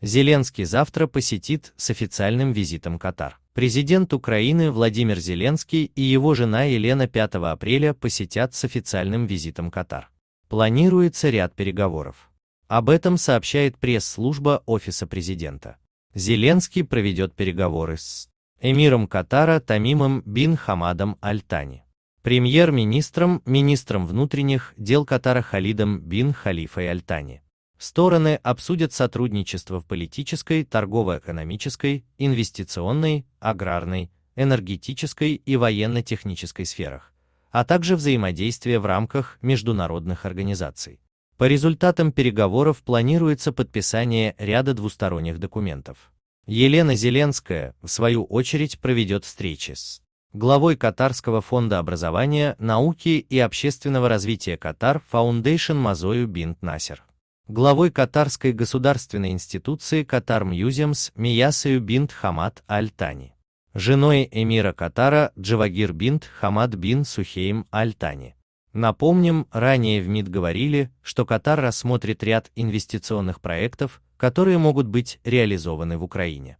Зеленский завтра посетит с официальным визитом Катар. Президент Украины Владимир Зеленский и его жена Елена 5 апреля посетят с официальным визитом Катар. Планируется ряд переговоров. Об этом сообщает пресс-служба Офиса президента. Зеленский проведет переговоры с эмиром Катара Тамимом бин Хамадом Аль-Тани, премьер-министром, министром внутренних дел Катара Халидом бин Халифой Аль-Тани, Стороны обсудят сотрудничество в политической, торгово-экономической, инвестиционной, аграрной, энергетической и военно-технической сферах, а также взаимодействие в рамках международных организаций. По результатам переговоров планируется подписание ряда двусторонних документов. Елена Зеленская, в свою очередь, проведет встречи с главой Катарского фонда образования, науки и общественного развития Катар Foundation Мазою Бинт Насер главой катарской государственной институции Катар Мьюземс Миясою бинт Хамад Аль-Тани, женой эмира Катара Джавагир бинт Хамад бин Сухейм Аль-Тани. Напомним, ранее в МИД говорили, что Катар рассмотрит ряд инвестиционных проектов, которые могут быть реализованы в Украине.